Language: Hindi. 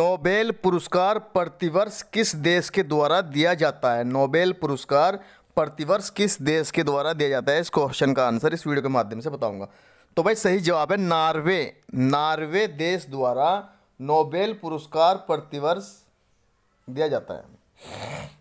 नोबेल पुरस्कार प्रतिवर्ष किस देश के द्वारा दिया जाता है नोबेल पुरस्कार प्रतिवर्ष किस देश के द्वारा दिया जाता है इस क्वेश्चन का आंसर इस वीडियो के माध्यम से बताऊंगा तो भाई सही जवाब है नार्वे नार्वे देश द्वारा नोबेल पुरस्कार प्रतिवर्ष दिया जाता है